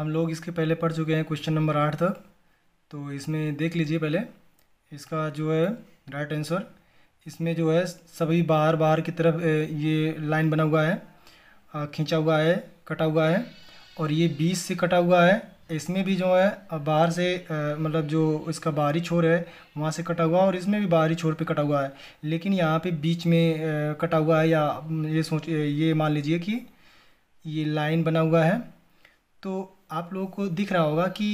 हम लोग इसके पहले पढ़ चुके हैं क्वेश्चन नंबर आठ तक तो इसमें देख लीजिए पहले इसका जो है राइट आंसर इसमें जो है सभी बाहर बाहर की तरफ ये लाइन बना हुआ है खींचा हुआ है कटा हुआ है और ये बीस से कटा हुआ है इसमें भी जो है बाहर से मतलब जो इसका बाहरी छोर है वहाँ से कटा हुआ है और इसमें भी बाहरी छोर पे कटा हुआ है लेकिन यहाँ पे बीच में कटा हुआ है या ये सोच ये मान लीजिए कि ये लाइन बना हुआ है तो आप लोगों को दिख रहा होगा कि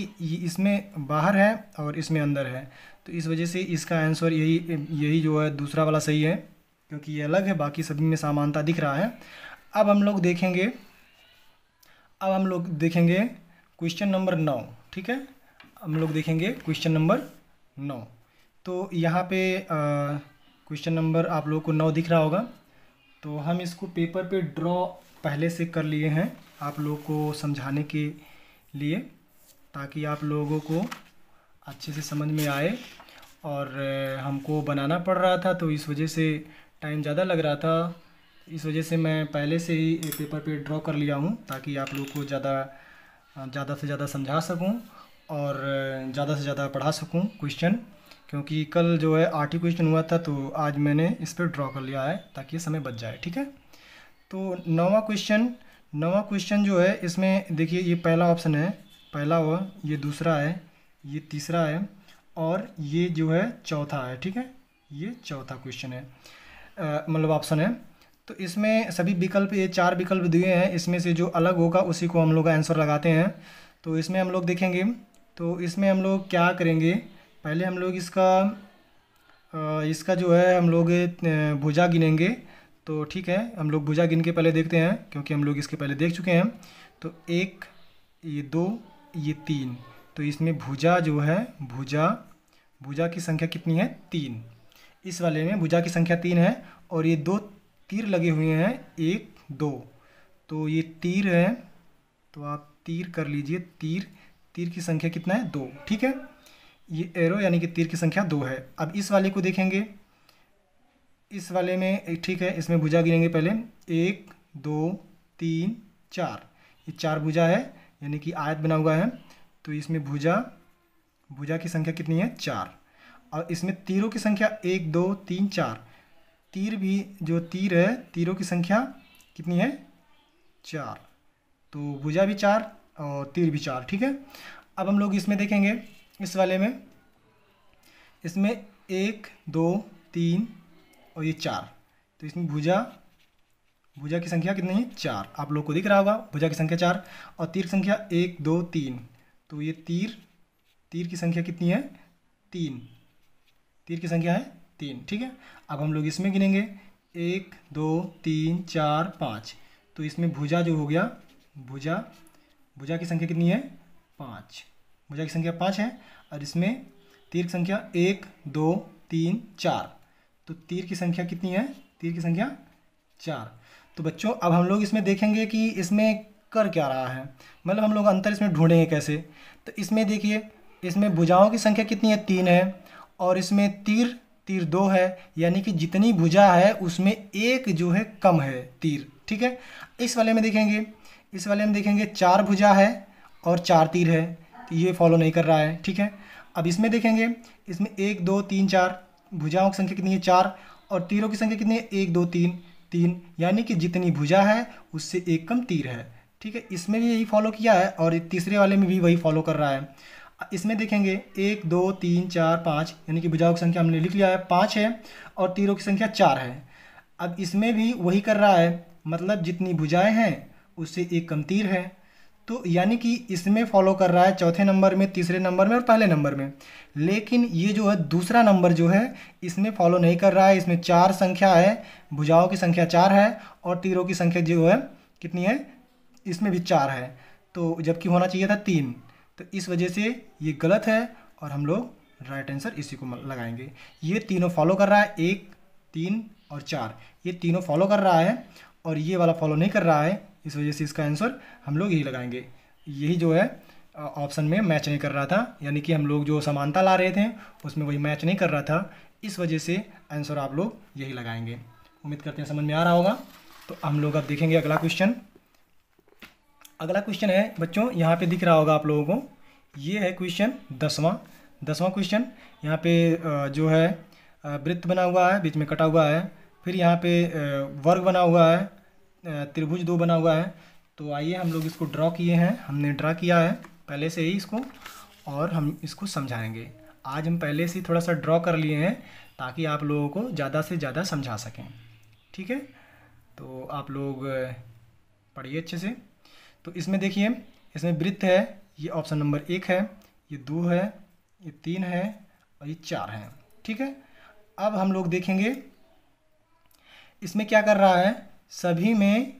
इसमें बाहर है और इसमें अंदर है तो इस वजह से इसका आंसर यही यही जो है दूसरा वाला सही है क्योंकि ये अलग है बाकी सभी में समानता दिख रहा है अब हम लोग देखेंगे अब हम लोग देखेंगे क्वेश्चन नंबर नौ ठीक है हम लोग देखेंगे क्वेश्चन नंबर नौ तो यहाँ पे क्वेश्चन नंबर आप लोगों को नौ दिख रहा होगा तो हम इसको पेपर पे ड्रॉ पहले से कर लिए हैं आप लोग को समझाने के लिए ताकि आप लोगों को अच्छे से समझ में आए और हमको बनाना पड़ रहा था तो इस वजह से टाइम ज़्यादा लग रहा था इस वजह से मैं पहले से ही पेपर पे ड्रॉ कर लिया हूँ ताकि आप लोग को ज़्यादा ज़्यादा से ज़्यादा समझा सकूँ और ज़्यादा से ज़्यादा पढ़ा सकूँ क्वेश्चन क्योंकि कल जो है आठ ही क्वेश्चन हुआ था तो आज मैंने इस पर ड्रॉ कर लिया है ताकि समय बच जाए ठीक है तो नौवा क्वेश्चन नवा क्वेश्चन जो है इसमें देखिए ये पहला ऑप्शन है पहला हुआ ये दूसरा है ये तीसरा है और ये जो है चौथा है ठीक है ये चौथा क्वेश्चन है मतलब ऑप्शन है तो इसमें सभी विकल्प ये चार विकल्प दिए हैं इसमें से जो अलग होगा उसी को हम लोग आंसर लगाते हैं तो इसमें हम लोग देखेंगे तो इसमें हम लोग क्या करेंगे पहले हम लोग इसका इसका जो है हम लोग भुजा गिनेंगे तो ठीक है हम लोग भुजा गिन के पहले देखते हैं क्योंकि हम लोग इसके पहले देख चुके हैं तो एक ये दो ये तीन तो इसमें भुजा जो है भुजा भुजा की संख्या कितनी है तीन इस वाले में भुजा की संख्या तीन है और ये दो तीर लगे हुए हैं एक दो तो ये तीर है तो आप तीर कर लीजिए तीर तीर की संख्या कितना है दो ठीक है ये एरो यानी कि तीर की संख्या दो है अब इस वाले को देखेंगे इस वाले में ठीक है इसमें भुजा गिनेंगे पहले एक दो तीन चार ये चार भुजा है यानी कि आयत बना हुआ है तो इसमें भुजा भुजा की संख्या कितनी है चार और इसमें तीरों की संख्या एक दो तीन चार तीर भी जो तीर है तीरों की संख्या कितनी है चार तो भुजा भी चार और तीर भी चार ठीक है अब हम लोग इसमें देखेंगे इस वाले में इसमें एक दो तीन और ये चार तो इसमें भुजा भुजा की संख्या कितनी है चार आप लोग को दिख रहा होगा भुजा की संख्या चार और तीर संख्या एक दो तीन तो ये तीर तीर की संख्या कितनी है तीन तीर की संख्या है तीन ठीक है अब हम लोग इसमें गिनेंगे एक दो तीन चार पाँच तो इसमें भुजा जो हो गया भुजा भुजा की संख्या कितनी है पाँच भुजा की संख्या पाँच है और इसमें तीर संख्या एक दो तीन चार तो तीर की संख्या कितनी है तीर की संख्या चार तो बच्चों अब हम लोग इसमें देखेंगे कि इसमें कर क्या रहा है मतलब हम लोग अंतर इसमें ढूंढेंगे कैसे तो इसमें देखिए इसमें भुजाओं की संख्या कितनी है तीन है और इसमें तीर तीर दो है यानी कि जितनी भुजा है उसमें एक जो है कम है तीर ठीक है इस वाले में देखेंगे इस वाले में देखेंगे चार भुजा है और चार तीर है तो ये फॉलो नहीं कर रहा है ठीक है अब इसमें देखेंगे इसमें एक दो तीन चार भुजाओं की संख्या कितनी है चार और तीरों की संख्या कितनी है एक दो तीन तीन यानी कि जितनी भुजा है उससे एक कम तीर है ठीक है इसमें भी यही फॉलो किया है और तीसरे वाले में भी वही फॉलो कर रहा है इसमें देखेंगे एक दो तीन चार पाँच यानी कि भुजाओं की संख्या हमने लिख लिया है पाँच है और तीरों की संख्या चार है अब इसमें भी वही कर रहा है मतलब जितनी भुजाएँ हैं उससे एक कम तीर है तो यानी कि इसमें फॉलो कर रहा है चौथे नंबर में तीसरे नंबर में और पहले नंबर में लेकिन ये जो है दूसरा नंबर जो है इसमें फॉलो नहीं कर रहा है इसमें चार संख्या है भुजाओं की संख्या चार है और तीरों की संख्या जो है कितनी है इसमें भी चार है तो जबकि होना चाहिए था तीन तो इस वजह से ये गलत है और हम लोग राइट आंसर इसी को लगाएंगे ये तीनों फॉलो कर रहा है एक तीन और चार ये तीनों फॉलो कर रहा है और ये वाला फॉलो नहीं कर रहा है इस वजह से इसका आंसर हम लोग यही लगाएंगे यही जो है ऑप्शन में मैच नहीं कर रहा था यानी कि हम लोग जो समानता ला रहे थे उसमें वही मैच नहीं कर रहा था इस वजह से आंसर आप लोग यही लगाएंगे उम्मीद करते हैं समझ में आ रहा होगा तो हम लोग अब देखेंगे अगला क्वेश्चन अगला क्वेश्चन है बच्चों यहाँ पे दिख रहा होगा आप लोगों को ये है क्वेश्चन दसवां दसवां क्वेश्चन यहाँ पे जो है वृत्त बना हुआ है बीच में कटा हुआ है फिर यहाँ पे वर्ग बना हुआ है त्रिभुज दो बना हुआ है तो आइए हम लोग इसको ड्रॉ किए हैं हमने ड्रा किया है पहले से ही इसको और हम इसको समझाएंगे आज हम पहले से ही थोड़ा सा ड्रॉ कर लिए हैं ताकि आप लोगों को ज़्यादा से ज़्यादा समझा सकें ठीक है तो आप लोग पढ़िए अच्छे से तो इसमें देखिए इसमें वृत्त है ये ऑप्शन नंबर एक है ये दो है ये तीन है और ये चार है ठीक है अब हम लोग देखेंगे इसमें क्या कर रहा है सभी में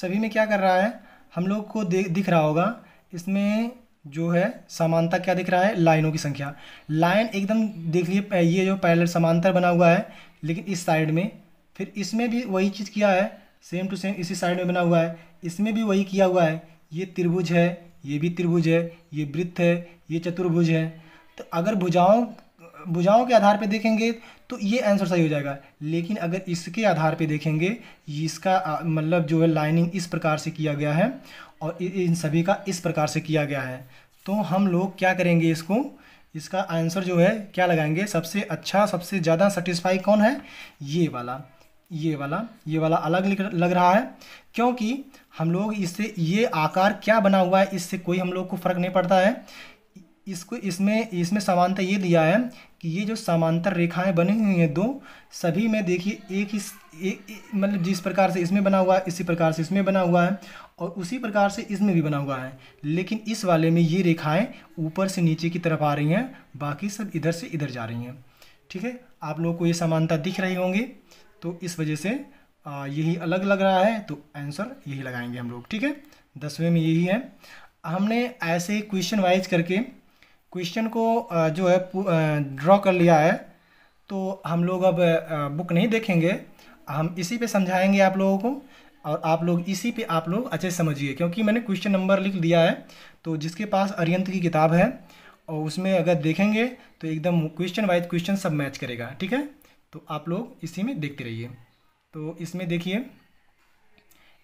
सभी में क्या कर रहा है हम लोग को दिख रहा होगा इसमें जो है समानता क्या दिख रहा है लाइनों की संख्या लाइन एकदम देख लिए ये जो पैरेलल समांतर बना हुआ है लेकिन इस साइड में फिर इसमें भी वही चीज़ किया है सेम टू सेम इसी साइड में बना हुआ है इसमें भी वही किया हुआ है ये त्रिभुज है ये भी त्रिभुज है ये वृत्त है ये चतुर्भुज है तो अगर भुजाओं भुजाओं के आधार पे देखेंगे तो ये आंसर सही हो जाएगा लेकिन अगर इसके आधार पे देखेंगे इसका मतलब जो है लाइनिंग इस प्रकार से किया गया है और इन सभी का इस प्रकार से किया गया है तो हम लोग क्या करेंगे इसको इसका आंसर जो है क्या लगाएंगे सबसे अच्छा सबसे ज़्यादा सेटिस्फाई कौन है ये वाला ये वाला ये वाला अलग लग रहा है क्योंकि हम लोग इससे ये आकार क्या बना हुआ है इससे कोई हम लोग को फ़र्क नहीं पड़ता है इसको इसमें इसमें समानता ये दिया है कि ये जो समांतर रेखाएं बनी हुई हैं दो सभी में देखिए एक ही मतलब जिस प्रकार से इसमें बना हुआ है इसी प्रकार से इसमें बना हुआ है और उसी प्रकार से इसमें भी बना हुआ है लेकिन इस वाले में ये रेखाएं ऊपर से नीचे की तरफ आ रही हैं बाकी सब इधर से इधर जा रही हैं ठीक है आप लोगों को ये समानता दिख रही होंगी तो इस वजह से यही अलग लग रहा है तो आंसर यही लगाएंगे हम लोग ठीक है दसवें में यही है हमने ऐसे क्वेश्चन वाइज करके क्वेश्चन को जो है ड्रॉ कर लिया है तो हम लोग अब बुक नहीं देखेंगे हम इसी पे समझाएंगे आप लोगों को और आप लोग इसी पे आप लोग अच्छे समझिए क्योंकि मैंने क्वेश्चन नंबर लिख दिया है तो जिसके पास अरियंत की किताब है और उसमें अगर देखेंगे तो एकदम क्वेश्चन वाइज क्वेश्चन सब मैच करेगा ठीक है तो आप लोग इसी में देखते रहिए तो इसमें देखिए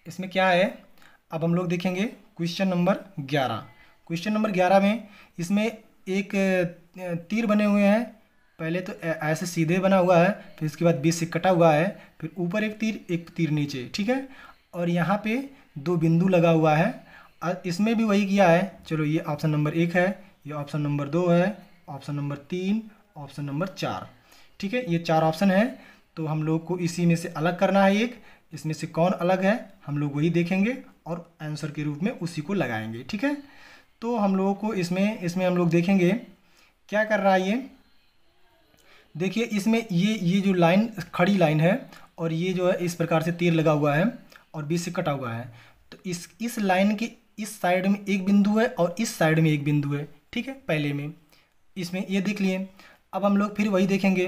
इसमें क्या है अब हम लोग देखेंगे क्वेश्चन नंबर ग्यारह क्वेश्चन नंबर ग्यारह में इसमें एक तीर बने हुए हैं पहले तो ऐसे सीधे बना हुआ है फिर इसके बाद बीच से कटा हुआ है फिर ऊपर एक तीर एक तीर नीचे ठीक है और यहाँ पे दो बिंदु लगा हुआ है और इसमें भी वही किया है चलो ये ऑप्शन नंबर एक है ये ऑप्शन नंबर दो है ऑप्शन नंबर तीन ऑप्शन नंबर चार ठीक है ये चार ऑप्शन है तो हम लोग को इसी में से अलग करना है एक इसमें से कौन अलग है हम लोग वही देखेंगे और आंसर के रूप में उसी को लगाएंगे ठीक है तो हम लोगों को इसमें इसमें हम लोग देखेंगे क्या कर रहा है ये देखिए इसमें ये ये जो लाइन खड़ी लाइन है और ये जो है इस प्रकार से तीर लगा हुआ है और बीच से कटा हुआ है तो इस इस लाइन के इस साइड में एक बिंदु है और इस साइड में एक बिंदु है ठीक है पहले में इसमें ये देख लिए अब हम लोग फिर वही देखेंगे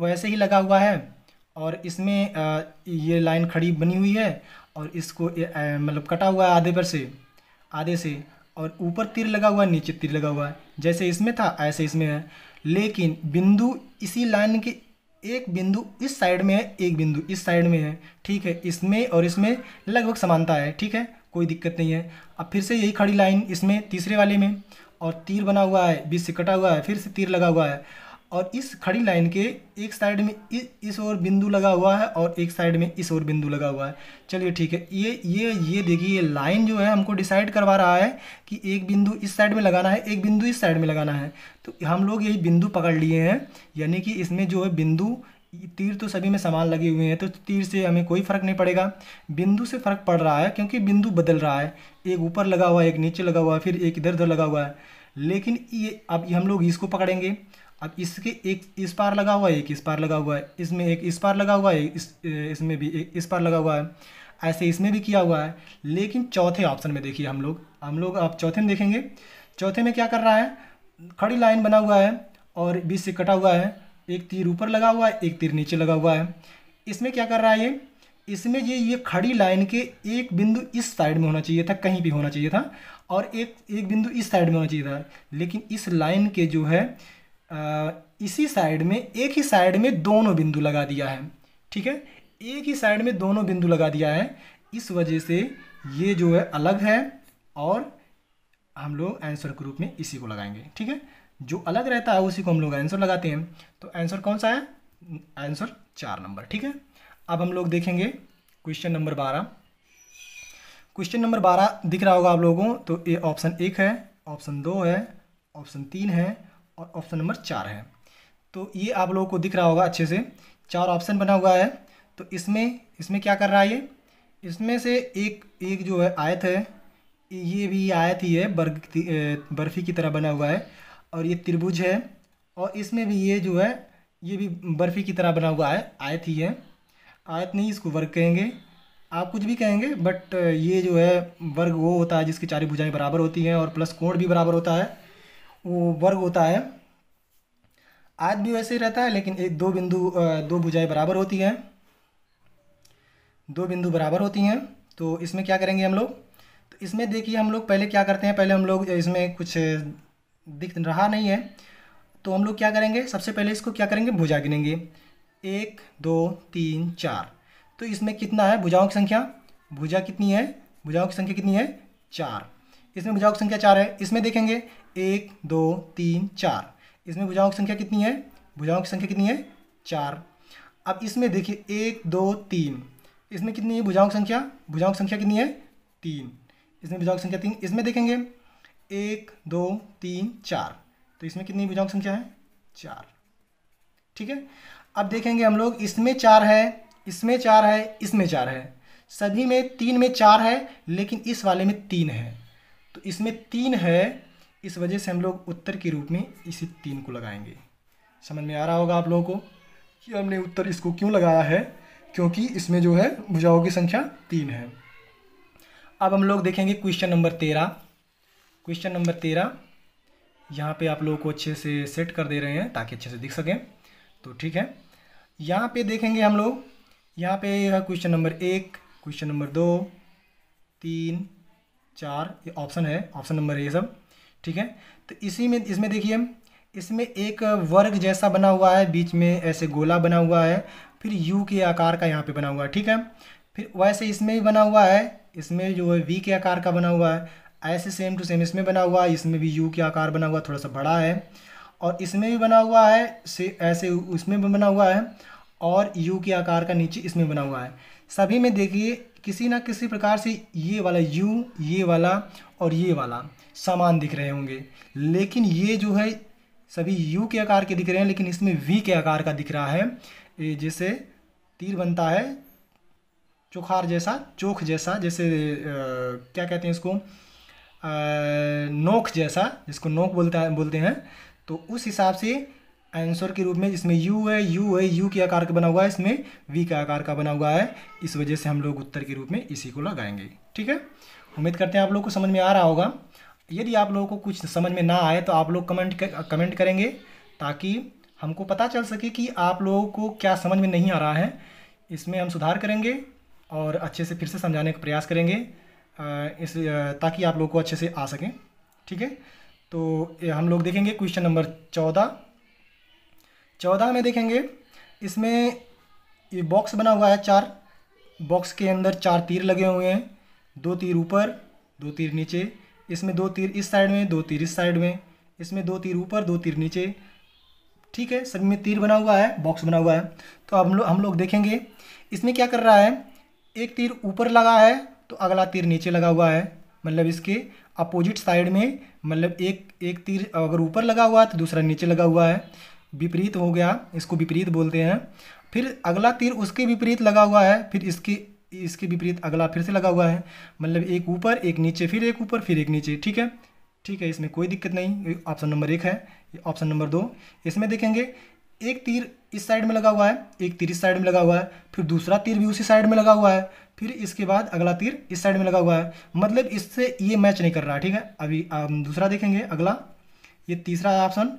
वैसे ही लगा हुआ है और इसमें ये लाइन खड़ी बनी हुई है और इसको मतलब कटा हुआ है आधे पर से आधे से और ऊपर तीर लगा हुआ है नीचे तीर लगा हुआ है जैसे इसमें था ऐसे इसमें है लेकिन बिंदु इसी लाइन के एक बिंदु इस साइड में है एक बिंदु इस साइड में है ठीक है इसमें और इसमें लगभग समानता है ठीक है कोई दिक्कत नहीं है अब फिर से यही खड़ी लाइन इसमें तीसरे वाले में और तीर बना हुआ है बीच से कटा हुआ है फिर से तीर लगा हुआ है और इस खड़ी लाइन के एक साइड में इस और बिंदु लगा हुआ है और एक साइड में इस और बिंदु लगा हुआ है चलिए ठीक है ये ये ये देखिए ये लाइन जो है हमको डिसाइड करवा रहा है कि एक बिंदु इस साइड में लगाना है एक बिंदु इस साइड में लगाना है तो हम लोग यही बिंदु पकड़ लिए हैं यानी कि इसमें जो है बिंदु तीर तो सभी में समान लगे हुए हैं तो तीर से हमें कोई फ़र्क नहीं पड़ेगा बिंदु से फ़र्क पड़ रहा है क्योंकि बिंदु बदल रहा है एक ऊपर लगा हुआ है एक नीचे लगा हुआ है फिर एक इधर उधर लगा हुआ है लेकिन ये अब हम लोग इसको पकड़ेंगे अब इसके एक इस पार लगा हुआ है एक इस पार लगा हुआ है इसमें एक इस पार लगा हुआ है इस इसमें भी एक इस पार लगा हुआ है ऐसे इसमें भी किया हुआ है लेकिन चौथे ऑप्शन में देखिए हम लोग हम लोग आप चौथे में देखेंगे चौथे में क्या कर रहा है खड़ी लाइन बना हुआ है और बीच से कटा हुआ है एक तीर ऊपर लगा हुआ है एक तीर नीचे लगा हुआ है इसमें क्या कर रहा है ये इसमें ये ये खड़ी लाइन के एक बिंदु इस साइड में होना चाहिए था कहीं भी होना चाहिए था और एक एक बिंदु इस साइड में होना चाहिए था लेकिन इस लाइन के जो है इसी साइड में एक ही साइड में दोनों बिंदु लगा दिया है ठीक है एक ही साइड में दोनों बिंदु लगा दिया है इस वजह से ये जो है अलग है और हम लोग आंसर के रूप में इसी को लगाएंगे ठीक है जो अलग रहता है उसी को हम लोग आंसर लगाते हैं तो आंसर कौन सा है आंसर चार नंबर ठीक है अब हम लोग देखेंगे क्वेश्चन नंबर बारह क्वेश्चन नंबर बारह दिख रहा होगा आप लोगों तो ये ऑप्शन एक है ऑप्शन दो है ऑप्शन तीन है और ऑप्शन नंबर चार है तो ये आप लोगों को दिख रहा होगा अच्छे से चार ऑप्शन बना हुआ है तो इसमें इसमें क्या कर रहा है ये इसमें से एक एक जो है आयत है ये भी आयत ही है बर्ग बर्फ़ी की तरह बना हुआ है और ये त्रिभुज है और इसमें भी ये जो है ये भी बर्फ़ी की तरह बना हुआ है आयत ही है आयत नहीं इसको वर्ग कहेंगे आप कुछ भी कहेंगे बट ये जो है वर्ग वो होता है जिसकी चारी भुजाएं बराबर होती हैं और प्लस कोण भी बराबर होता है वो वर्ग होता है आज भी वैसे ही रहता है लेकिन एक दो बिंदु दो भुजाएं बराबर होती हैं दो बिंदु बराबर होती हैं तो इसमें क्या करेंगे हम लोग तो इसमें देखिए हम लोग पहले क्या करते हैं पहले हम लोग इसमें कुछ दिख रहा नहीं है तो हम लोग क्या करेंगे सबसे पहले इसको क्या करेंगे भुजा गिनेंगे एक दो तीन चार तो इसमें कितना है भुजाओं की संख्या भुजा कितनी है भुजाओं की संख्या कितनी है चार इसमें भुजाओं की संख्या चार है इसमें देखेंगे एक दो तीन चार इसमें भुजाओं की संख्या कितनी है भुजाओं की संख्या कितनी है चार अब इसमें देखिए एक दो तीन इसमें कितनी है भुजाओं की संख्या भुजाओं की संख्या कितनी है तीन इसमें भुजाओं की संख्या तीन इसमें देखेंगे एक दो तीन चार तो इसमें कितनी भुजाओं की संख्या है चार ठीक है अब देखेंगे हम लोग इसमें चार है इसमें चार है इसमें चार है सभी में तीन में चार है लेकिन इस वाले में तीन है तो इसमें तीन है इस वजह से हम लोग उत्तर के रूप में इसी तीन को लगाएंगे समझ में आ रहा होगा आप लोगों को कि हमने उत्तर इसको क्यों लगाया है क्योंकि इसमें जो है भुजाओं की संख्या तीन है अब हम लोग देखेंगे क्वेश्चन नंबर तेरह क्वेश्चन नंबर तेरह यहाँ पे आप लोगों को अच्छे से सेट कर दे रहे हैं ताकि अच्छे से दिख सकें तो ठीक है यहाँ पे देखेंगे हम लोग यहाँ पे क्वेश्चन नंबर एक क्वेश्चन नंबर दो तीन चार ये ऑप्शन है ऑप्शन नंबर ये सब ठीक है तो इसी में इसमें देखिए इसमें एक वर्ग जैसा बना हुआ है बीच में ऐसे गोला बना हुआ है फिर यू के आकार का यहाँ पे बना हुआ है ठीक है फिर वैसे इसमें भी बना हुआ है इसमें जो है वी के आकार का बना हुआ है ऐसे सेम टू सेम इसमें बना हुआ है इसमें भी यू के आकार बना हुआ थोड़ा सा बड़ा है और इसमें भी बना हुआ है से ऐसे उसमें भी बना हुआ है और यू के आकार का नीचे इसमें बना हुआ है सभी में देखिए किसी ना किसी प्रकार से ये वाला यू ये वाला और ये वाला समान दिख रहे होंगे लेकिन ये जो है सभी यू के आकार के दिख रहे हैं लेकिन इसमें वी के आकार का दिख रहा है जैसे तीर बनता है चोखार जैसा चोख जैसा जैसे आ, क्या कहते हैं इसको आ, नोक जैसा जिसको नोक बोलता है बोलते हैं तो उस हिसाब से आंसर के रूप में जिसमें यू है यू है यू के आकार का बना हुआ है इसमें वी के आकार का बना हुआ है इस वजह से हम लोग उत्तर के रूप में इसी को लगाएंगे ठीक है उम्मीद करते हैं आप लोग को समझ में आ रहा होगा यदि आप लोगों को कुछ समझ में ना आए तो आप लोग कमेंट कमेंट करेंगे ताकि हमको पता चल सके कि आप लोगों को क्या समझ में नहीं आ रहा है इसमें हम सुधार करेंगे और अच्छे से फिर से समझाने का प्रयास करेंगे इस ताकि आप लोगों को अच्छे से आ सकें ठीक है तो हम लोग देखेंगे क्वेश्चन नंबर चौदह चौदह में देखेंगे इसमें ये बॉक्स बना हुआ है चार बॉक्स के अंदर चार तीर लगे हुए हैं दो तीर ऊपर दो तीर नीचे इसमें दो तीर इस साइड में दो तीर इस साइड में इसमें दो तीर ऊपर दो तीर नीचे ठीक है सभी में तीर बना हुआ है बॉक्स बना हुआ है तो हम लोग हम लोग देखेंगे इसमें क्या कर रहा है एक तीर ऊपर लगा है तो अगला तीर नीचे लगा हुआ है मतलब इसके अपोजिट साइड में मतलब एक एक तीर अगर ऊपर लगा हुआ है तो दूसरा नीचे लगा हुआ है विपरीत हो गया इसको विपरीत बोलते हैं फिर अगला तीर उसके विपरीत लगा हुआ है फिर इसके इसके विपरीत अगला फिर से लगा हुआ है मतलब एक ऊपर एक नीचे फिर एक ऊपर फिर एक नीचे ठीक है ठीक है इसमें कोई दिक्कत नहीं ऑप्शन नंबर एक है ऑप्शन नंबर दो इसमें देखेंगे एक तीर इस साइड में लगा हुआ है एक तीर इस साइड में लगा हुआ है फिर दूसरा तीर भी उसी साइड में लगा हुआ है फिर इसके बाद अगला तीर इस साइड में लगा हुआ है मतलब इससे ये मैच नहीं कर रहा ठीक है अभी दूसरा देखेंगे अगला ये तीसरा ऑप्शन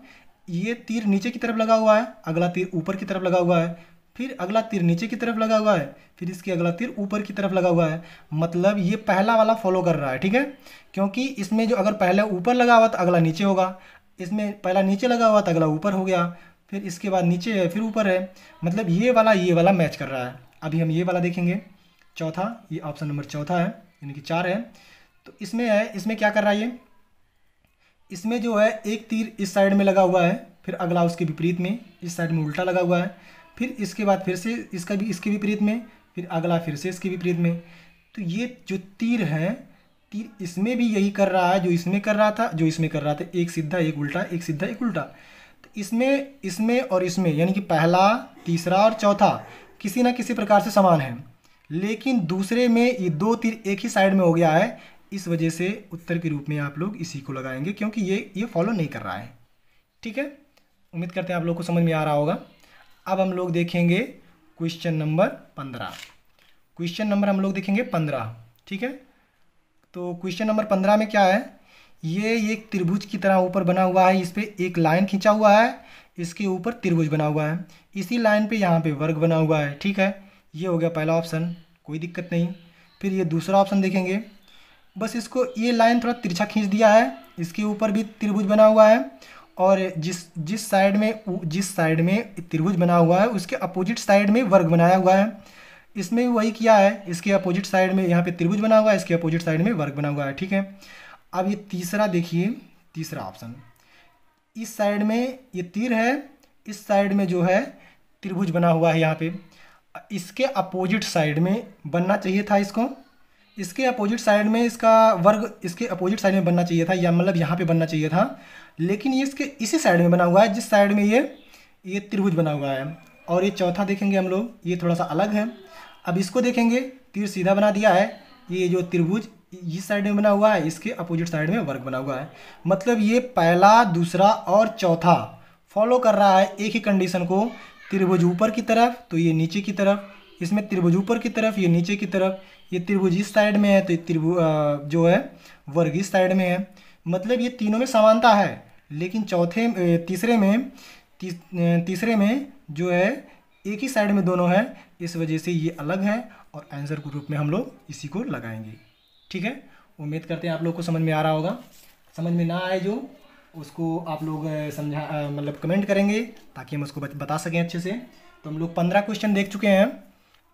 ये तीर नीचे की तरफ लगा हुआ है अगला तीर ऊपर की तरफ लगा हुआ है फिर अगला तीर नीचे की तरफ लगा हुआ है फिर इसके अगला तीर ऊपर की तरफ लगा हुआ है मतलब ये पहला वाला फॉलो कर रहा है ठीक है क्योंकि इसमें जो अगर पहले ऊपर लगा हुआ तो अगला नीचे होगा इसमें पहला नीचे लगा हुआ तो अगला ऊपर हो गया फिर इसके बाद नीचे है फिर ऊपर है मतलब ये वाला ये वाला मैच कर रहा है अभी हम ये वाला देखेंगे चौथा ये ऑप्शन नंबर चौथा है यानी कि चार है तो इसमें है इसमें क्या कर रहा है ये इसमें जो है एक तीर इस साइड में लगा हुआ है फिर अगला उसके विपरीत में इस साइड में उल्टा लगा हुआ है फिर इसके बाद फिर से इसका भी इसके विपरीत में फिर अगला फिर से इसके विपरीत में तो ये जो तीर है तीर इसमें भी यही कर रहा है जो इसमें कर रहा था जो इसमें कर रहा था एक सीधा एक उल्टा एक सीधा एक उल्टा तो इसमें इसमें और इसमें यानी कि पहला तीसरा और चौथा किसी ना किसी प्रकार से समान है लेकिन दूसरे में ये दो तीर एक ही साइड में हो गया है इस वजह से उत्तर के रूप में आप लोग इसी को लगाएंगे क्योंकि ये ये फॉलो नहीं कर रहा है ठीक है उम्मीद करते हैं आप लोग को समझ में आ रहा होगा अब हम लोग देखेंगे क्वेश्चन नंबर पंद्रह क्वेश्चन नंबर हम लोग देखेंगे पंद्रह ठीक है तो क्वेश्चन नंबर पंद्रह में क्या है ये एक त्रिभुज की तरह ऊपर बना हुआ है इस पर एक लाइन खींचा हुआ है इसके ऊपर त्रिभुज बना हुआ है इसी लाइन पे यहाँ पे वर्ग बना हुआ है ठीक है ये हो गया पहला ऑप्शन कोई दिक्कत नहीं फिर ये दूसरा ऑप्शन देखेंगे बस इसको ये लाइन थोड़ा तिरछा खींच दिया है इसके ऊपर भी त्रिभुज बना हुआ है और जिस जिस साइड में जिस साइड में त्रिभुज बना हुआ है उसके अपोजिट साइड में वर्ग बनाया हुआ है इसमें वही किया है इसके अपोजिट साइड में यहाँ पे त्रिभुज बना हुआ है इसके अपोजिट साइड में वर्ग बना हुआ है ठीक है अब ये तीसरा देखिए तीसरा ऑप्शन इस साइड में ये तीर है इस साइड में जो है त्रिभुज बना हुआ है यहाँ पे इसके अपोजिट साइड में बनना चाहिए था इसको इसके अपोजिट साइड में इसका वर्ग इसके अपोजिट साइड में बनना चाहिए था या मतलब यहाँ पे बनना चाहिए था लेकिन ये इसके इसी साइड में बना हुआ है जिस साइड में ये ये त्रिभुज बना हुआ है और ये चौथा देखेंगे हम लोग ये थोड़ा सा अलग है अब इसको देखेंगे तीर सीधा बना दिया है ये जो त्रिभुज इस साइड में बना हुआ है इसके अपोजिट साइड में वर्ग बना हुआ है मतलब ये पहला दूसरा और चौथा फॉलो कर रहा है एक ही कंडीशन को त्रिभुज ऊपर की तरफ तो ये नीचे की तरफ इसमें त्रिभुज ऊपर की तरफ ये नीचे की तरफ ये त्रिभुज इस साइड में है तो ये त्रिभु जो है वर्ग इस साइड में है मतलब ये तीनों में समानता है लेकिन चौथे तीसरे में ती, तीसरे में जो है एक ही साइड में दोनों है इस वजह से ये अलग है और आंसर के रूप में हम लोग इसी को लगाएंगे ठीक है उम्मीद करते हैं आप लोग को समझ में आ रहा होगा समझ में ना आए जो उसको आप लोग समझा मतलब कमेंट करेंगे ताकि हम उसको बता सकें अच्छे से तो हम लोग पंद्रह क्वेश्चन देख चुके हैं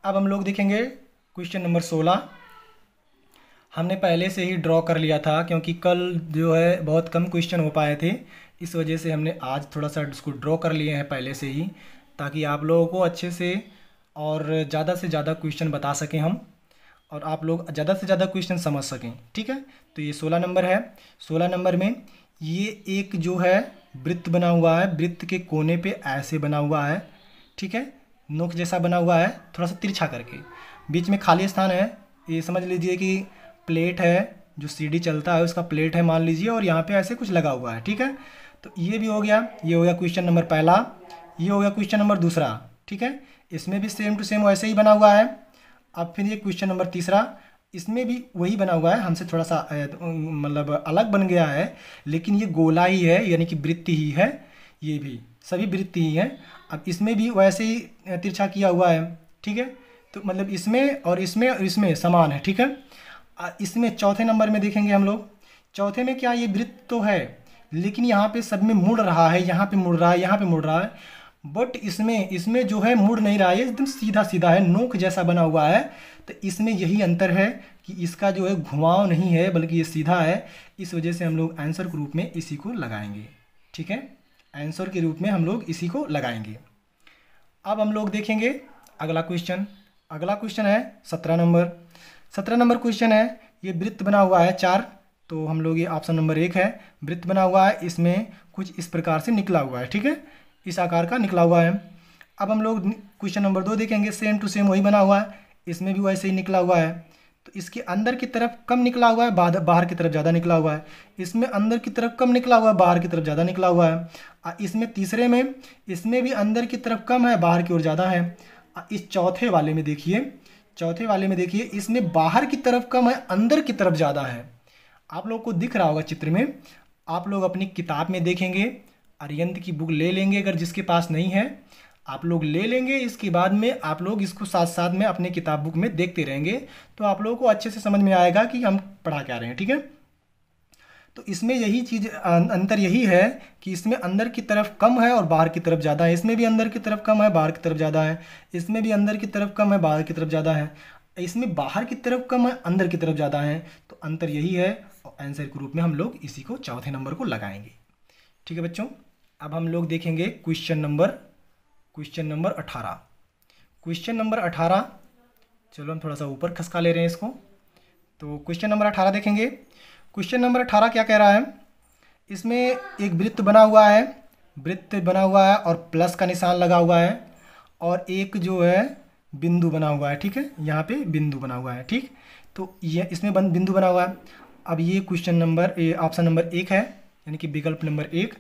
अब हम लोग देखेंगे क्वेश्चन नंबर सोलह हमने पहले से ही ड्रॉ कर लिया था क्योंकि कल जो है बहुत कम क्वेश्चन हो पाए थे इस वजह से हमने आज थोड़ा सा उसको ड्रॉ कर लिए हैं पहले से ही ताकि आप लोगों को अच्छे से और ज़्यादा से ज़्यादा क्वेश्चन बता सकें हम और आप लोग ज़्यादा से ज़्यादा क्वेश्चन समझ सकें ठीक है तो ये सोलह नंबर है सोलह नंबर में ये एक जो है वृत्त बना हुआ है वृत्त के कोने पर ऐसे बना हुआ है ठीक है नोक जैसा बना हुआ है थोड़ा सा तिरछा करके बीच में खाली स्थान है ये समझ लीजिए कि प्लेट है जो सीडी चलता है उसका प्लेट है मान लीजिए और यहाँ पे ऐसे कुछ लगा हुआ है ठीक है तो ये भी हो गया ये हो गया क्वेश्चन नंबर पहला ये हो गया क्वेश्चन नंबर दूसरा ठीक है इसमें भी सेम टू सेम वैसे ही बना हुआ है अब फिर ये क्वेश्चन नंबर तीसरा इसमें भी वही बना हुआ है हमसे थोड़ा सा तो, मतलब अलग बन गया है लेकिन ये गोला ही है यानी कि वृत्ति ही है ये भी सभी वृत्ति ही हैं अब इसमें भी वैसे ही तिरछा किया हुआ है ठीक है तो मतलब इसमें और इसमें और इसमें समान है ठीक है इसमें चौथे नंबर में देखेंगे हम लोग चौथे में क्या ये वृत्त तो है लेकिन यहाँ पे सब में मुड़ रहा है यहाँ पे मुड़ रहा है यहाँ पे मुड़ रहा है बट इसमें इसमें जो है मुड़ नहीं रहा है एकदम सीधा सीधा है नोक जैसा बना हुआ है तो इसमें यही अंतर है कि इसका जो है घुमाव नहीं है बल्कि ये सीधा है इस वजह से हम लोग आंसर के रूप में इसी को लगाएंगे ठीक है आंसर के रूप में हम लोग इसी को लगाएंगे अब हम लोग देखेंगे अगला क्वेश्चन अगला क्वेश्चन है सत्रह नंबर सत्रह नंबर क्वेश्चन है ये वृत्त बना हुआ है चार तो हम लोग ये ऑप्शन नंबर एक है वृत्त बना हुआ है इसमें कुछ इस प्रकार से निकला हुआ है ठीक है इस आकार का निकला हुआ है अब हम लोग क्वेश्चन नंबर दो देखेंगे सेम टू सेम वही बना हुआ है इसमें भी वैसे ही निकला हुआ है तो इसके अंदर की तरफ कम निकला हुआ है बाहर की तरफ ज़्यादा निकला हुआ है इसमें अंदर की तरफ कम निकला हुआ है बाहर की तरफ ज़्यादा निकला हुआ है इसमें तीसरे में इसमें भी अंदर की तरफ कम है बाहर की ओर ज़्यादा है इस चौथे वाले में देखिए चौथे वाले में देखिए इसमें बाहर की तरफ कम है अंदर की तरफ ज़्यादा है आप लोग को दिख रहा होगा चित्र में आप लोग अपनी किताब में देखेंगे अरियंत की बुक ले लेंगे अगर जिसके पास नहीं है आप लोग ले लेंगे इसके बाद में आप लोग इसको साथ साथ में अपने किताब बुक में देखते रहेंगे तो आप लोगों को अच्छे से समझ में आएगा कि हम पढ़ा क्या रहे हैं ठीक है तो इसमें यही चीज़ अं, अंतर यही है कि इसमें अंदर की तरफ कम है और बाहर की तरफ ज़्यादा है इसमें भी अंदर की तरफ कम है बाहर की तरफ ज़्यादा है इसमें भी अंदर की तरफ कम है बाहर की तरफ ज़्यादा है इसमें बाहर की तरफ कम है अंदर की तरफ ज़्यादा है तो अंतर यही है और आंसर के रूप में हम लोग इसी को चौथे नंबर को लगाएंगे ठीक है बच्चों अब हम लोग देखेंगे क्वेश्चन नंबर क्वेश्चन नंबर अठारह क्वेश्चन नंबर अठारह चलो हम थोड़ा सा ऊपर खसका ले रहे हैं इसको तो क्वेश्चन नंबर अठारह देखेंगे क्वेश्चन नंबर अठारह क्या कह रहा है इसमें एक वृत्त बना हुआ है वृत्त बना हुआ है और प्लस का निशान लगा हुआ है और एक जो है बिंदु बना हुआ है ठीक है यहाँ पे बिंदु बना हुआ है ठीक तो ये इसमें बिंदु बना हुआ है अब ये क्वेश्चन नंबर ऑप्शन नंबर एक है यानी कि विकल्प नंबर एक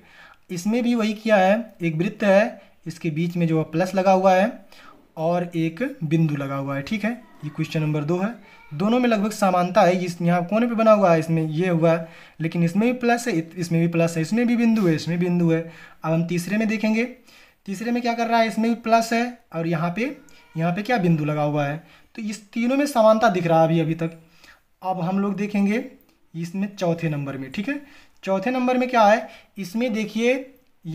इसमें भी वही किया है एक वृत्त है इसके बीच में जो प्लस लगा हुआ है और एक बिंदु लगा हुआ है ठीक है ये क्वेश्चन नंबर दो है दोनों में लगभग समानता है इस यहाँ कोने पे बना हुआ है इसमें ये हुआ है लेकिन इसमें भी प्लस है इसमें भी प्लस है इसमें भी बिंदु है इसमें बिंदु है अब हम तीसरे में देखेंगे तीसरे में क्या कर रहा है इसमें भी प्लस है और यहाँ पे यहाँ पे क्या बिंदु लगा हुआ है तो इस तीनों में समानता दिख रहा है अभी अभी तक अब हम लोग देखेंगे इसमें चौथे नंबर में ठीक है चौथे नंबर में क्या है इसमें देखिए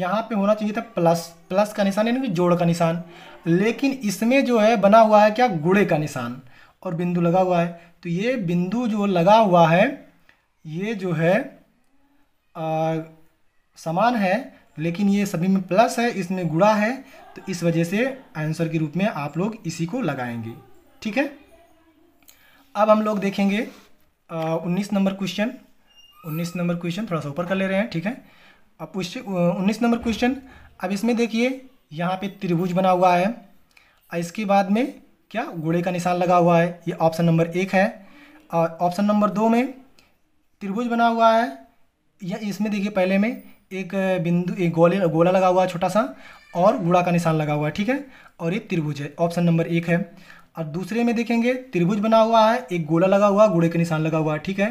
यहाँ पे होना चाहिए था प्लस प्लस का निशान यानी कि जोड़ का निशान लेकिन इसमें जो है बना हुआ है क्या गुड़े का निशान और बिंदु लगा हुआ है तो ये बिंदु जो लगा हुआ है ये जो है आ, समान है लेकिन ये सभी में प्लस है इसमें गुड़ा है तो इस वजह से आंसर के रूप में आप लोग इसी को लगाएंगे ठीक है अब हम लोग देखेंगे उन्नीस नंबर क्वेश्चन उन्नीस नंबर क्वेश्चन थोड़ा सा ऊपर कर ले रहे हैं ठीक है अब क्वेश्चन उन्नीस नंबर क्वेश्चन अब इसमें देखिए यहाँ पे त्रिभुज बना हुआ है और इसके बाद में क्या घोड़े का निशान लगा हुआ है ये ऑप्शन नंबर एक है और ऑप्शन नंबर दो में त्रिभुज बना हुआ है या इसमें देखिए पहले में एक बिंदु एक गोले गोला लगा हुआ है छोटा सा और गुड़ा का निशान लगा हुआ है ठीक है और ये त्रिभुज है ऑप्शन नंबर एक है और दूसरे में देखेंगे त्रिभुज बना हुआ है एक गोला लगा हुआ गुड़े का निशान लगा हुआ है ठीक है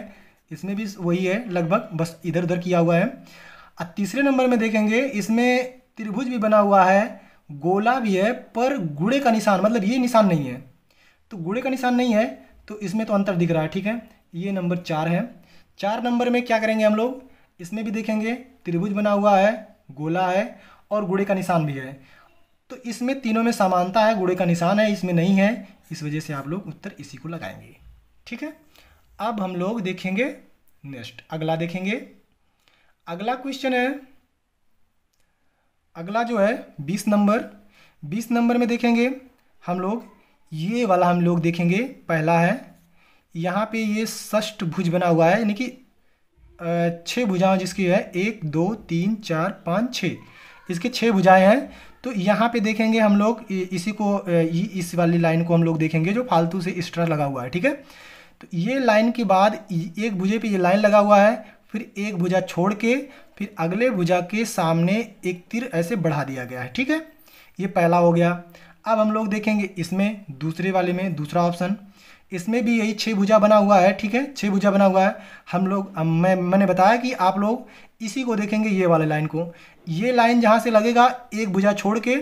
इसमें भी वही है लगभग बस इधर उधर किया हुआ है और तीसरे नंबर में देखेंगे इसमें त्रिभुज भी बना हुआ है गोला भी है पर गुड़े का निशान मतलब ये निशान नहीं है तो गुड़े का निशान नहीं है तो इसमें तो अंतर दिख रहा है ठीक है ये नंबर चार है चार नंबर में क्या करेंगे हम लोग इसमें भी देखेंगे त्रिभुज बना हुआ है गोला है और गुड़े का निशान भी है तो इसमें तीनों में समानता है गुड़े का निशान है इसमें नहीं है इस वजह से आप लोग उत्तर इसी को लगाएंगे ठीक है अब हम लोग देखेंगे नेक्स्ट अगला देखेंगे अगला क्वेश्चन है अगला जो है बीस नंबर बीस नंबर में देखेंगे हम लोग ये वाला हम लोग देखेंगे पहला है यहाँ पे ये षष्ठ भुज बना हुआ है यानी कि छः भुजाएं जिसकी है एक दो तीन चार पाँच छः इसके छः भुजाएं हैं तो यहाँ पे देखेंगे हम लोग इसी को इस वाली लाइन को हम लोग देखेंगे जो फालतू से एक्स्ट्रा लगा हुआ है ठीक है तो ये लाइन के बाद एक भुजे पे ये लाइन लगा हुआ है फिर एक भुजा छोड़ के फिर अगले भुजा के सामने एक तीर ऐसे बढ़ा दिया गया है ठीक है ये पहला हो गया अब हम लोग देखेंगे इसमें दूसरे वाले में दूसरा ऑप्शन इसमें भी यही छः भुजा बना हुआ है ठीक है छः भुजा बना हुआ है हम लोग मैं मैंने बताया कि आप लोग इसी को देखेंगे ये वाले लाइन को ये लाइन जहाँ से लगेगा एक भुजा छोड़ के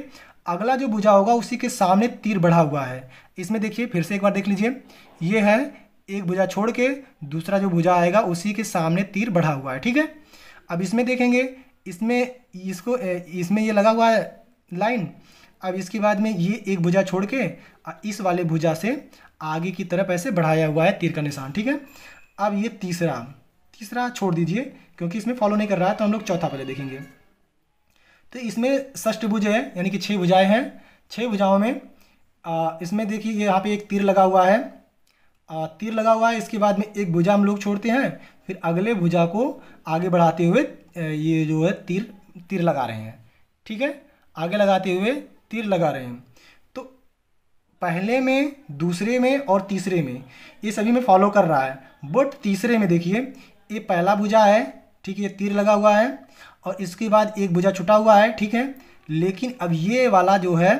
अगला जो भुजा होगा उसी के सामने तीर बढ़ा हुआ है इसमें देखिए फिर से एक बार देख लीजिए ये है एक भुजा छोड़ के दूसरा जो भुजा आएगा उसी के सामने तीर बढ़ा हुआ है ठीक है अब इसमें देखेंगे इसमें इसको इसमें ये लगा हुआ है लाइन अब इसके बाद में ये एक भुजा छोड़ के इस वाले भुजा से आगे की तरफ ऐसे बढ़ाया हुआ है तीर का निशान ठीक है अब ये तीसरा तीसरा छोड़ दीजिए क्योंकि इसमें फॉलो नहीं कर रहा है तो हम लोग चौथा पहले देखेंगे तो इसमें षष्ठ भुज है यानी कि छः भुजाएँ हैं छः भुजाओं में आ, इसमें देखिए यहाँ पे एक तीर लगा हुआ है आ, तीर लगा हुआ है इसके बाद में एक भुजा हम लोग छोड़ते हैं फिर अगले भुजा को आगे बढ़ाते हुए ये जो है तीर तीर लगा रहे हैं ठीक है आगे लगाते हुए तीर लगा रहे हैं तो पहले में दूसरे में और तीसरे में ये सभी में फॉलो कर रहा है बट तीसरे में देखिए ये पहला भुजा है ठीक है तीर लगा हुआ है और इसके बाद एक भुजा छुटा हुआ है ठीक है लेकिन अब ये वाला जो है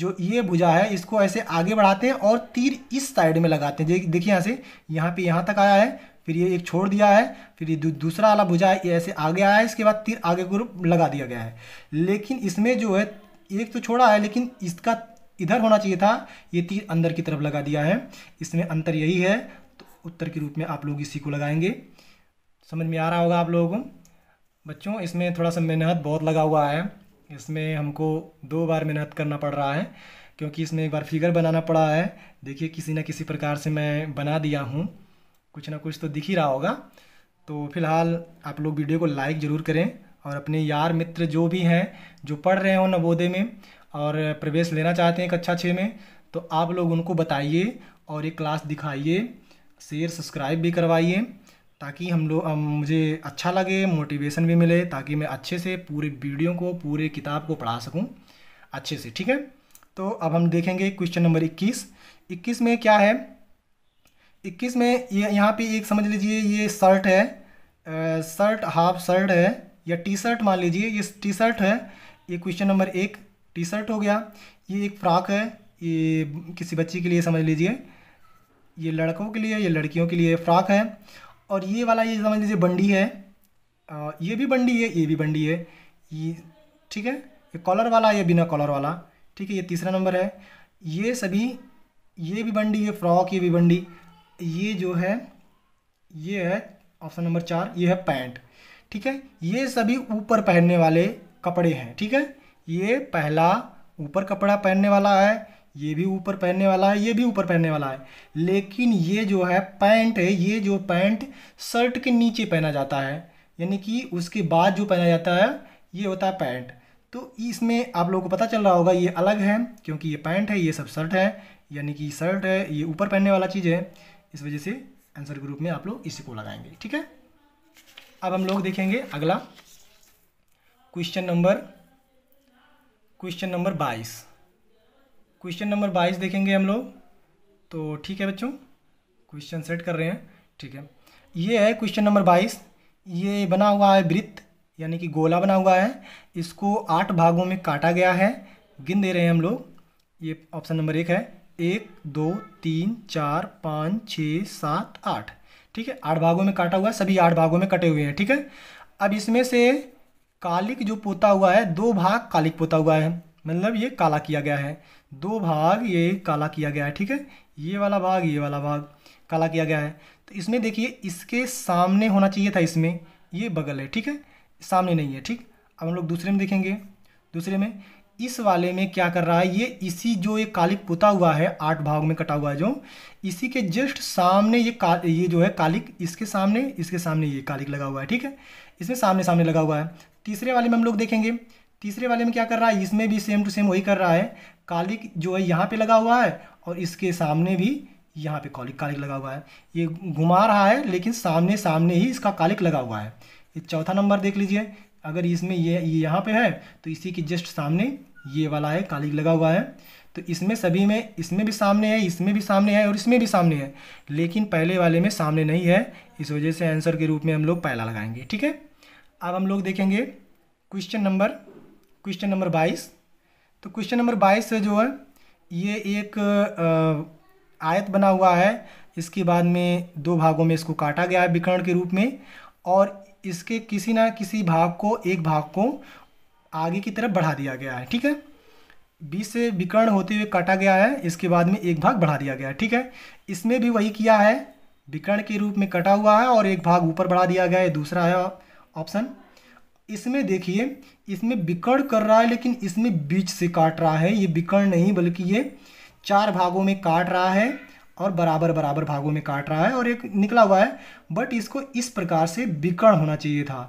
जो ये भुजा है इसको ऐसे आगे बढ़ाते हैं और तीर इस साइड में लगाते हैं देखिए यहाँ से यहाँ पे यहाँ तक आया है फिर ये एक छोड़ दिया है फिर ये दू, दूसरा वाला भुजा है ये ऐसे आगे आया है इसके बाद तीर आगे को लगा दिया गया है लेकिन इसमें जो है एक तो छोड़ा है लेकिन इसका इधर होना चाहिए था ये तीर अंदर की तरफ लगा दिया है इसमें अंतर यही है तो उत्तर के रूप में आप लोग इसी को लगाएंगे समझ में आ रहा होगा आप लोगों को बच्चों इसमें थोड़ा सा मेहनत बहुत लगा हुआ है इसमें हमको दो बार मेहनत करना पड़ रहा है क्योंकि इसमें एक बार फिगर बनाना पड़ा है देखिए किसी न किसी प्रकार से मैं बना दिया हूँ कुछ ना कुछ तो दिख ही रहा होगा तो फिलहाल आप लोग वीडियो को लाइक ज़रूर करें और अपने यार मित्र जो भी हैं जो पढ़ रहे हो नवोदय में और प्रवेश लेना चाहते हैं कक्षा अच्छा छः में तो आप लोग उनको बताइए और ये क्लास दिखाइए शेयर सब्सक्राइब भी करवाइए ताकि हम लोग मुझे अच्छा लगे मोटिवेशन भी मिले ताकि मैं अच्छे से पूरे वीडियो को पूरे किताब को पढ़ा सकूं अच्छे से ठीक है तो अब हम देखेंगे क्वेश्चन नंबर 21 21 में क्या है इक्कीस में ये यहाँ पे एक समझ लीजिए ये शर्ट है शर्ट हाफ शर्ट है या टी शर्ट मान लीजिए ये टी शर्ट है ये क्वेश्चन नंबर एक टी शर्ट हो गया ये एक फ्रॉक है ये किसी बच्ची के लिए समझ लीजिए ये लड़कों के लिए ये लड़कियों के लिए फ्रॉक है और ये वाला ये समझ लीजिए बंडी है ये भी बंडी है ये भी बंडी है ये ठीक है ये कॉलर वाला या बिना कॉलर वाला ठीक है ये तीसरा नंबर है ये सभी ये भी बंडी ये फ्रॉक ये भी बंडी ये जो है ये है ऑप्शन नंबर चार ये है पैंट ठीक है ये सभी ऊपर पहनने वाले कपड़े हैं ठीक है ये पहला ऊपर कपड़ा पहनने वाला है ये भी ऊपर पहनने वाला है ये भी ऊपर पहनने वाला है लेकिन ये जो है पैंट है ये जो पैंट शर्ट के नीचे पहना जाता है यानी कि उसके बाद जो पहना जाता है ये होता है पैंट तो इसमें आप लोगों को पता चल रहा होगा ये अलग है क्योंकि ये पैंट है ये सब शर्ट है यानी कि शर्ट है ये ऊपर पहनने वाला चीज़ है इस वजह से आंसर ग्रुप में आप लोग इसी को लगाएंगे ठीक है अब हम लोग देखेंगे अगला क्वेश्चन नंबर क्वेश्चन नंबर बाईस क्वेश्चन नंबर बाईस देखेंगे हम लोग तो ठीक है बच्चों क्वेश्चन सेट कर रहे हैं ठीक है ये है क्वेश्चन नंबर बाईस ये बना हुआ है वृत्त यानी कि गोला बना हुआ है इसको आठ भागों में काटा गया है गिन दे रहे हैं हम लोग ये ऑप्शन नंबर एक है एक दो तीन चार पाँच छः सात आठ ठीक है आठ भागों में काटा हुआ है सभी आठ भागों में कटे हुए हैं ठीक है अब इसमें से कालिक जो पोता हुआ है दो भाग कालिक पोता हुआ है मतलब ये काला किया गया है दो भाग ये काला किया गया है ठीक है ये वाला भाग ये वाला भाग काला किया गया है तो इसमें देखिए इसके सामने होना चाहिए था इसमें ये बगल है ठीक है सामने नहीं है ठीक अब हम लोग दूसरे में देखेंगे दूसरे में इस वाले में क्या कर रहा है ये इसी जो ये कालिक पुता हुआ है आठ भाग में कटा हुआ है जो इसी के जस्ट सामने ये का ये जो है कालिक इसके सामने इसके सामने ये कालिक लगा हुआ है ठीक है इसमें सामने सामने लगा हुआ है तीसरे वाले में हम लोग देखेंगे तीसरे वाले में क्या कर रहा है इसमें भी सेम टू सेम वही कर रहा है कालिक जो है यहाँ पर लगा हुआ है और इसके सामने भी यहाँ पे कालिक कालिक लगा हुआ है ये घुमा रहा है लेकिन सामने सामने ही इसका कालिक लगा हुआ है ये चौथा नंबर देख लीजिए अगर इसमें ये ये यहाँ पे है तो इसी के जस्ट सामने ये वाला है काली लगा हुआ है तो इसमें सभी में इसमें भी सामने है इसमें भी सामने है और इसमें भी सामने है लेकिन पहले वाले में सामने नहीं है इस वजह से आंसर के रूप में हम लोग पहला लगाएंगे ठीक है अब हम लोग देखेंगे क्वेश्चन नंबर क्वेश्चन नंबर बाईस तो क्वेश्चन नंबर बाईस जो है ये एक आयत बना हुआ है इसके बाद में दो भागों में इसको काटा गया है विकरण के रूप में और इसके किसी ना किसी भाग को एक भाग को आगे की तरफ बढ़ा दिया गया है ठीक है बी से विकर्ण होते हुए काटा गया है इसके बाद में एक भाग बढ़ा दिया गया है ठीक है इसमें भी वही किया है विकर्ण के रूप में कटा हुआ है और एक भाग ऊपर बढ़ा दिया गया है दूसरा है ऑप्शन इसमें देखिए इसमें विकर्ण कर रहा है लेकिन इसमें बीच से काट रहा है ये विकर्ण नहीं बल्कि ये चार भागों में काट रहा है और बराबर बराबर भागों में काट रहा है और एक निकला हुआ है बट इसको इस प्रकार से विकर्ण होना चाहिए था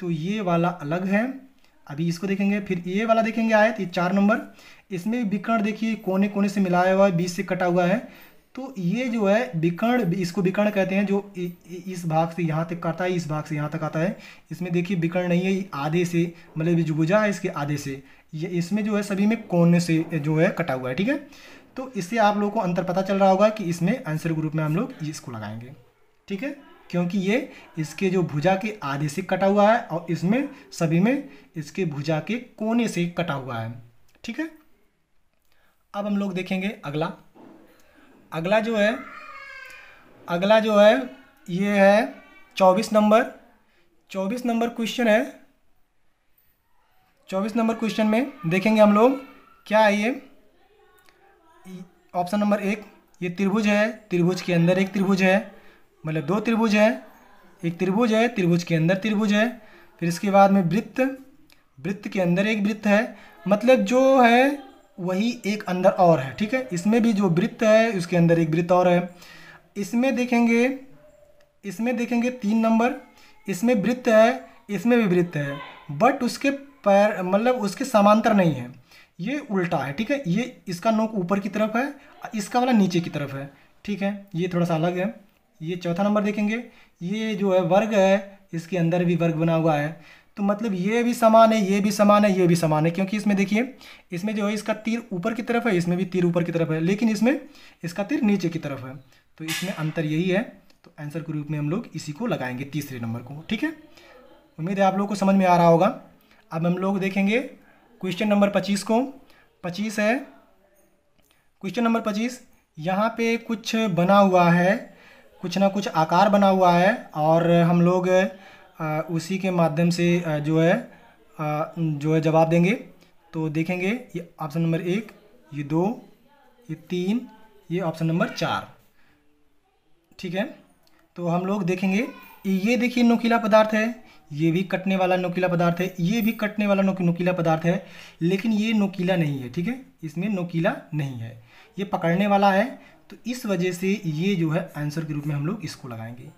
तो ये वाला अलग है अभी इसको देखेंगे फिर ये वाला देखेंगे आयत ये चार नंबर इसमें विकर्ण देखिए कोने कोने से मिलाया हुआ है बीस से कटा हुआ है तो ये जो है विकर्ण इसको विकर्ण कहते हैं जो इस भाग से यहाँ तक करता है इस भाग से यहाँ तक आता है इसमें देखिए विकर्ण नहीं है आधे से मतलब जो भुजा है इसके आधे से ये इसमें जो है सभी में कोने से जो है कटा हुआ है ठीक है तो इससे आप लोगों को अंतर पता चल रहा होगा कि इसमें आंसर ग्रुप में हम लोग इसको लगाएंगे ठीक है क्योंकि ये इसके जो भुजा के आधे से कटा हुआ है और इसमें सभी में इसके भुजा के कोने से कटा हुआ है ठीक है अब हम लोग देखेंगे अगला अगला जो है अगला जो है ये है चौबीस नंबर चौबीस नंबर क्वेश्चन है चौबीस नंबर क्वेश्चन में देखेंगे हम लोग क्या है ये ऑप्शन नंबर एक ये त्रिभुज है त्रिभुज के अंदर एक त्रिभुज है मतलब दो त्रिभुज है एक त्रिभुज है त्रिभुज के अंदर त्रिभुज है फिर इसके बाद में वृत्त वृत्त के अंदर एक वृत्त है मतलब जो है वही एक अंदर और है ठीक है इसमें भी जो वृत्त है उसके अंदर एक वृत्त और है इसमें देखेंगे इसमें देखेंगे तीन नंबर इसमें वृत्त है इसमें भी वृत्त है बट उसके पैर मतलब उसके समांतर नहीं है ये उल्टा है ठीक है ये इसका नोक ऊपर की तरफ है इसका वाला नीचे की तरफ है ठीक है ये थोड़ा सा अलग है ये चौथा नंबर देखेंगे ये जो है वर्ग है इसके अंदर भी वर्ग बना हुआ है तो मतलब ये भी समान है ये भी समान है ये भी समान है क्योंकि इसमें देखिए इसमें जो है इसका तीर ऊपर की तरफ है इसमें भी तीर ऊपर की तरफ है लेकिन इसमें इसका तीर नीचे की तरफ है तो इसमें अंतर यही है तो आंसर के रूप में हम लोग इसी को लगाएंगे तीसरे नंबर को ठीक है उम्मीद है आप लोग को समझ में आ रहा होगा अब हम लोग देखेंगे क्वेश्चन नंबर पच्चीस को पच्चीस है क्वेश्चन नंबर पच्चीस यहाँ पे कुछ बना हुआ है कुछ ना कुछ आकार बना हुआ है और हम लोग उसी के माध्यम से जो है जो है जवाब देंगे तो देखेंगे ये ऑप्शन नंबर एक ये दो ये तीन ये ऑप्शन नंबर चार ठीक है तो हम लोग देखेंगे ये देखिए नुकीला पदार्थ है ये भी कटने वाला नुकीला पदार्थ है ये भी कटने वाला नुकीला पदार्थ है लेकिन ये नुकीला नहीं है ठीक है इसमें नुकीला नहीं है ये पकड़ने वाला है तो इस वजह से ये जो है आंसर के रूप में हम लोग इसको लगाएंगे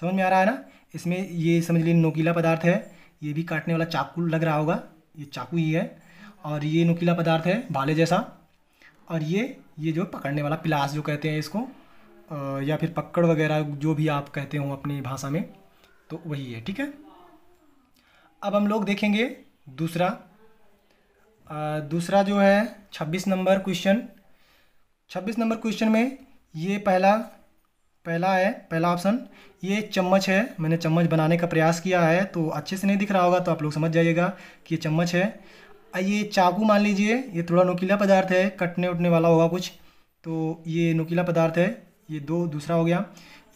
समझ में आ रहा है ना इसमें ये समझ लीजिए नोकीला पदार्थ है ये भी काटने वाला चाकू लग रहा होगा ये चाकू ही है और ये नोकीला पदार्थ है भाले जैसा और ये ये जो पकड़ने वाला पिलास जो कहते हैं इसको या फिर पकड़ वगैरह जो भी आप कहते हो अपनी भाषा में तो वही है ठीक है अब हम लोग देखेंगे दूसरा दूसरा जो है छब्बीस नंबर क्वेश्चन छब्बीस नंबर क्वेश्चन में ये पहला पहला है पहला ऑप्शन ये चम्मच है मैंने चम्मच बनाने का प्रयास किया है तो अच्छे से नहीं दिख रहा होगा तो आप लोग समझ जाइएगा कि ये चम्मच है ये चाकू मान लीजिए ये थोड़ा नुकीला पदार्थ है कटने उटने वाला होगा कुछ तो ये नुकीला पदार्थ है ये दो दूसरा हो गया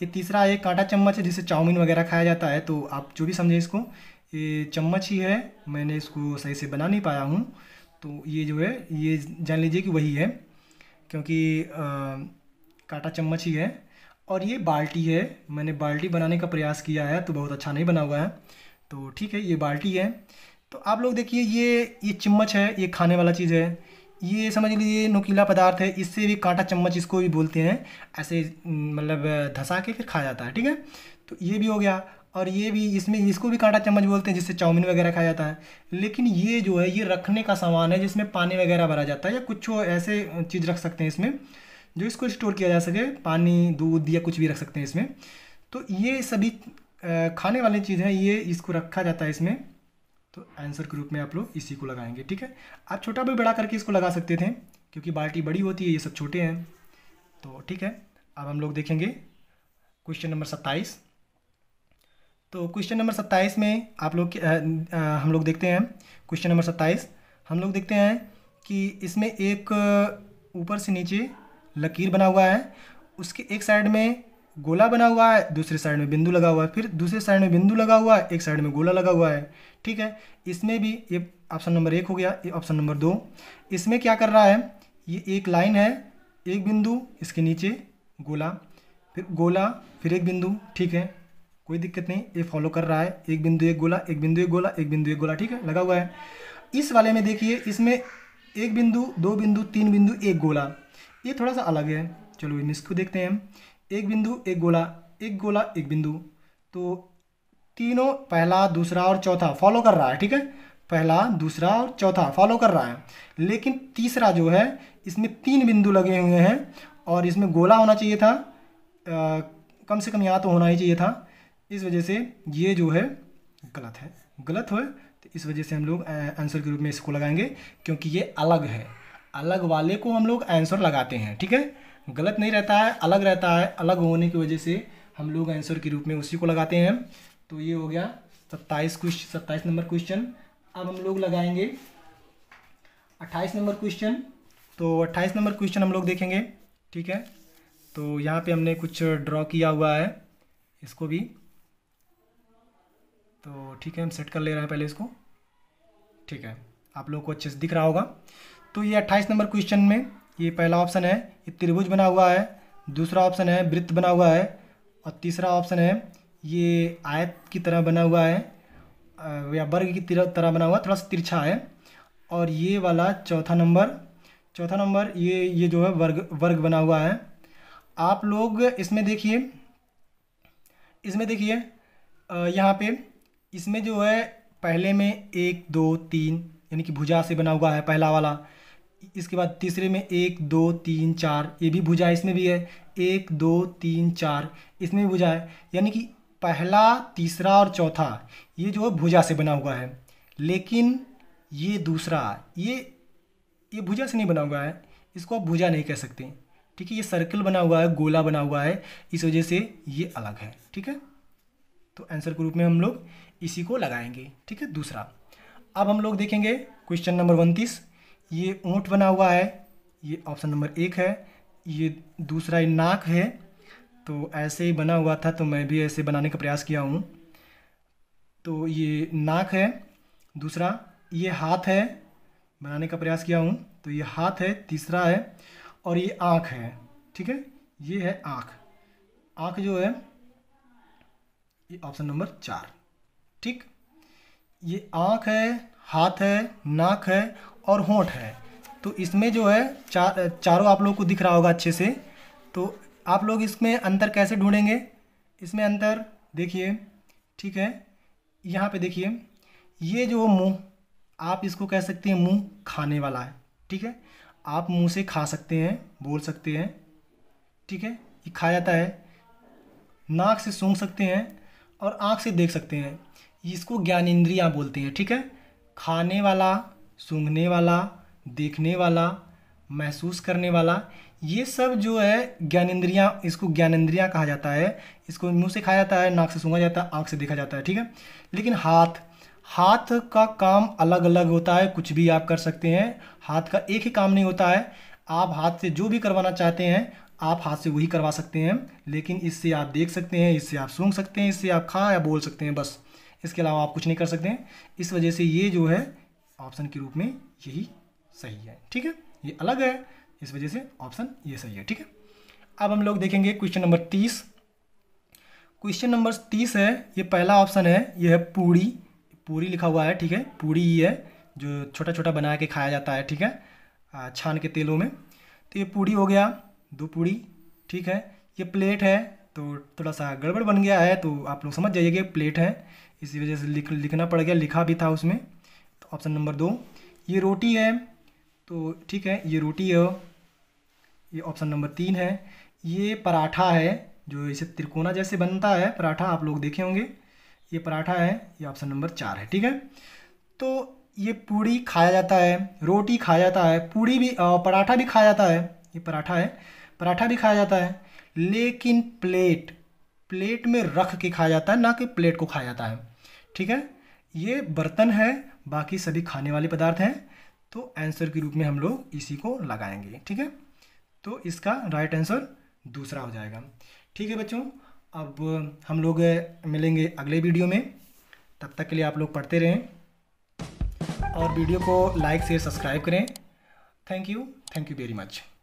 ये तीसरा एक कांटा चम्मच है जिसे चाउमीन वगैरह खाया जाता है तो आप जो भी समझें इसको ये चम्मच ही है मैंने इसको सही से बना नहीं पाया हूँ तो ये जो है ये जान लीजिए कि वही है क्योंकि काटा चम्मच ही है और ये बाल्टी है मैंने बाल्टी बनाने का प्रयास किया है तो बहुत अच्छा नहीं बना हुआ है तो ठीक है ये बाल्टी है तो आप लोग देखिए ये ये चम्मच है ये खाने वाला चीज़ है ये समझ लीजिए नुकीला पदार्थ है इससे भी कांटा चम्मच इसको भी बोलते हैं ऐसे मतलब धंसा के फिर खाया जाता है ठीक है तो ये भी हो गया और ये भी इसमें इसको भी कांटा चम्मच बोलते हैं जिससे चाउमीन वगैरह खाया जाता है लेकिन ये जो है ये रखने का सामान है जिसमें पानी वगैरह भरा जाता है या कुछ ऐसे चीज़ रख सकते हैं इसमें जो इसको स्टोर किया जा सके पानी दूध या कुछ भी रख सकते हैं इसमें तो ये सभी खाने वाली चीज़ है ये इसको रखा जाता है इसमें तो आंसर के रूप में आप लोग इसी को लगाएंगे ठीक है आप छोटा भी बड़ा करके इसको लगा सकते थे क्योंकि बाल्टी बड़ी होती है ये सब छोटे हैं तो ठीक है अब हम लोग देखेंगे क्वेश्चन नंबर सत्ताईस तो क्वेश्चन नंबर सत्ताईस में आप लोग हम लोग देखते हैं क्वेश्चन नंबर सत्ताईस हम लोग देखते हैं कि इसमें एक ऊपर से नीचे लकीर बना हुआ है उसके एक साइड में गोला बना हुआ है दूसरे साइड में बिंदु लगा हुआ है फिर दूसरे साइड में बिंदु लगा हुआ है एक साइड में गोला लगा हुआ है ठीक है इसमें भी ये ऑप्शन नंबर एक हो गया ये ऑप्शन नंबर दो इसमें क्या कर रहा है ये एक लाइन है एक बिंदु इसके नीचे गोला फिर गोला फिर एक बिंदु ठीक है कोई दिक्कत नहीं ये फॉलो कर रहा है एक बिंदु एक गोला एक बिंदु एक गोला एक बिंदु एक गोला ठीक है लगा हुआ है इस वाले में देखिए इसमें एक बिंदु दो बिंदु तीन बिंदु एक गोला ये थोड़ा सा अलग है चलो इसको देखते हैं हम एक बिंदु एक गोला एक गोला एक बिंदु तो तीनों पहला दूसरा और चौथा फॉलो कर रहा है ठीक है पहला दूसरा और चौथा फॉलो कर रहा है लेकिन तीसरा जो है इसमें तीन बिंदु लगे हुए हैं और इसमें गोला होना चाहिए था आ, कम से कम यहाँ तो होना ही चाहिए था इस वजह से ये जो है गलत है गलत हो तो इस वजह से हम लोग आंसर के रूप में इसको लगाएंगे क्योंकि ये अलग है अलग वाले को हम लोग आंसर लगाते हैं ठीक है गलत नहीं रहता है अलग रहता है अलग होने की वजह से हम लोग आंसर के रूप में उसी को लगाते हैं तो ये हो गया सत्ताईस क्वेश्चन सत्ताईस नंबर क्वेश्चन अब हम लोग लगाएंगे अट्ठाईस नंबर क्वेश्चन तो अट्ठाईस नंबर क्वेश्चन हम लोग देखेंगे ठीक है तो यहाँ पे हमने कुछ ड्रॉ किया हुआ है इसको भी तो ठीक है हम सेट कर ले रहे हैं पहले इसको ठीक है आप लोगों को अच्छे से दिख रहा होगा तो ये अट्ठाईस नंबर क्वेश्चन में ये पहला ऑप्शन है ये त्रिभुज बना हुआ है दूसरा ऑप्शन है वृत्त बना हुआ है और तीसरा ऑप्शन है ये आयत की तरह बना हुआ है या वर्ग की तरह बना हुआ थोड़ा सा तिरछा है और ये वाला चौथा नंबर चौथा नंबर ये ये जो है वर्ग वर्ग बना हुआ है आप लोग इसमें देखिए इसमें देखिए यहाँ पे इसमें जो है पहले में एक दो तीन यानी कि भुजा से बना हुआ है पहला वाला इसके बाद तीसरे में एक दो तीन चार ये भी भुजा इसमें भी है एक दो तीन चार इसमें भी भुजा है यानी कि पहला तीसरा और चौथा ये जो है भुजा से बना हुआ है लेकिन ये दूसरा ये ये भुजा से नहीं बना हुआ है इसको आप भुजा नहीं कह सकते ठीक है ये सर्कल बना हुआ है गोला बना हुआ है इस वजह से ये अलग है ठीक है तो आंसर के रूप में हम लोग इसी को लगाएंगे ठीक है दूसरा अब हम लोग देखेंगे क्वेश्चन नंबर उनतीस ये ऊँट बना हुआ है ये ऑप्शन नंबर एक है ये दूसरा ये नाक है तो ऐसे ही बना हुआ था तो मैं भी ऐसे बनाने का प्रयास किया हूँ तो ये नाक है दूसरा ये हाथ है बनाने का प्रयास किया हूँ तो ये हाथ है तीसरा है और ये आँख है ठीक है ये है आँख आँख जो है ये ऑप्शन नंबर चार ठीक ये आँख है हाथ है नाक है और होठ है तो इसमें जो है चार चारों आप लोग को दिख रहा होगा अच्छे से तो आप लोग इसमें अंतर कैसे ढूंढेंगे इसमें अंतर देखिए ठीक है यहाँ पे देखिए ये जो मुंह आप इसको कह सकते हैं मुंह खाने वाला है ठीक है आप मुंह से खा सकते हैं बोल सकते हैं ठीक है ये खा जाता है नाक से सूंघ सकते हैं और आँख से देख सकते हैं इसको ज्ञान इंद्रिया बोलते हैं ठीक है खाने वाला सूंघने वाला देखने वाला महसूस करने वाला ये सब जो है ज्ञान इंद्रिया इसको ज्ञान इंद्रिया कहा जाता है इसको मुंह से खाया जाता है नाक से सूंघा जाता है आँख से देखा जाता है ठीक है लेकिन हाथ हाथ का काम अलग अलग होता है कुछ भी आप कर सकते हैं हाथ का एक ही काम नहीं होता है आप हाथ से जो भी करवाना चाहते हैं आप हाथ से वही करवा सकते हैं लेकिन इससे आप देख सकते हैं इससे आप सूंघ सकते हैं इससे आप खा या बोल सकते हैं बस इसके अलावा आप कुछ नहीं कर सकते हैं इस वजह से ये जो है ऑप्शन के रूप में यही सही है ठीक है ये अलग है इस वजह से ऑप्शन ये सही है ठीक है अब हम लोग देखेंगे क्वेश्चन नंबर तीस क्वेश्चन नंबर तीस है ये पहला ऑप्शन है ये है पूड़ी पूरी लिखा हुआ है ठीक है पूड़ी ही है जो छोटा छोटा बना के खाया जाता है ठीक है छान के तेलों में तो ये पूड़ी हो गया दो पूड़ी ठीक है ये प्लेट है तो थोड़ा सा गड़बड़ बन गया है तो आप लोग समझ जाइए कि प्लेट है इसी वजह से लिख लिखना पड़ गया लिखा भी था उसमें तो ऑप्शन नंबर दो ये रोटी है तो ठीक है ये रोटी है ये ऑप्शन नंबर तीन है ये पराठा है जो इसे त्रिकोना जैसे बनता है पराठा आप लोग देखे होंगे ये पराठा है ये ऑप्शन नंबर चार है ठीक है तो ये पूड़ी खाया जाता है रोटी खाया जाता है पूड़ी भी पराठा भी खाया जाता है ये पराठा है पराठा भी खाया जाता है लेकिन प्लेट प्लेट में रख के खाया जाता है ना कि प्लेट को खाया जाता है ठीक है ये बर्तन है बाकी सभी खाने वाले पदार्थ हैं तो आंसर के रूप में हम लोग इसी को लगाएंगे ठीक है तो इसका राइट आंसर दूसरा हो जाएगा ठीक है बच्चों अब हम लोग मिलेंगे अगले वीडियो में तब तक के लिए आप लोग पढ़ते रहें और वीडियो को लाइक शेयर सब्सक्राइब करें thank you thank you very much